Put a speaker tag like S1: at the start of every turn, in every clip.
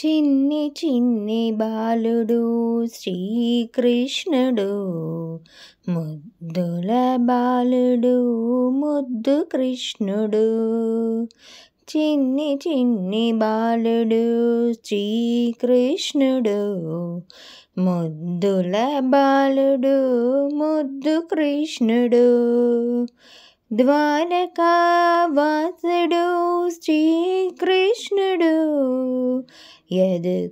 S1: చిన్ని చిన్ని బాలుడు శ్రీకృష్ణుడు ముద్దుల బాలుడు ముద్దు కృష్ణుడు చిన్ని చిన్ని బాలుడు శ్రీకృష్ణుడు ముద్దుల బాలుడు ముద్దు కృష్ణుడు ద్వారకావాసుడు శ్రీకృష్ణుడు यद्कुलनन्दनु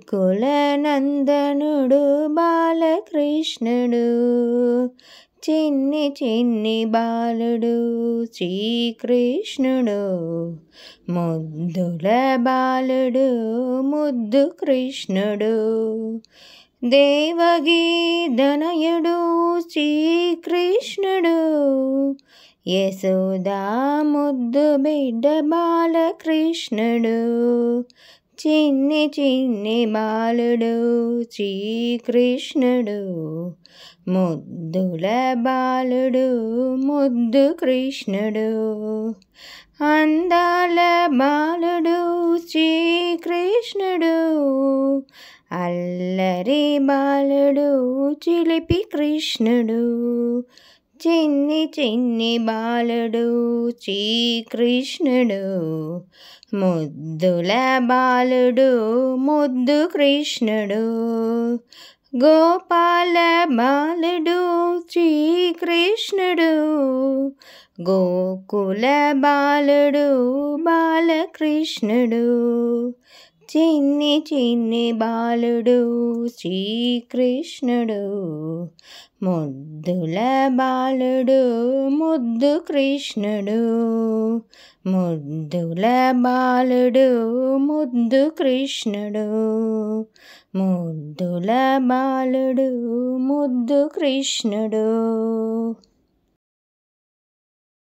S1: बालकृष्णू चिन्नि चिन्नि बालू श्रीकृष्णुडद्दुल बालूद्ष्णु देवागीधनयुडु श्रीकृष्णुडोदमुद्दु बिडब बालकृष्णु ചിന്നി ചിന്നി ബാലുടു ശ്രീകൃഷ്ണുടു മുദ്ദുല ബാലുഡു മുദ്ദു കൃഷ്ണുടു അന്താല ബാലുടു ശ്രീകൃഷ്ണുടു അല്ലരി ബാലുഡു ചിലിപി കൃഷ്ണുടു చిన్ని చిన్ని బాలుడు శ్రీకృష్ణుడు ముద్దుల బాలుడు ముద్దు కృష్ణుడు గోపాల బాలుడు శ్రీకృష్ణుడు గోకుల బాలుడు బాలకృష్ణుడు చేయనే చేయనే బాలడు శ్రీ కృష్ణుడు ముద్దుల బాలడు ముద్దు కృష్ణుడు ముద్దుల బాలడు ముద్దు కృష్ణుడు ముద్దుల బాలడు ముద్దు కృష్ణుడు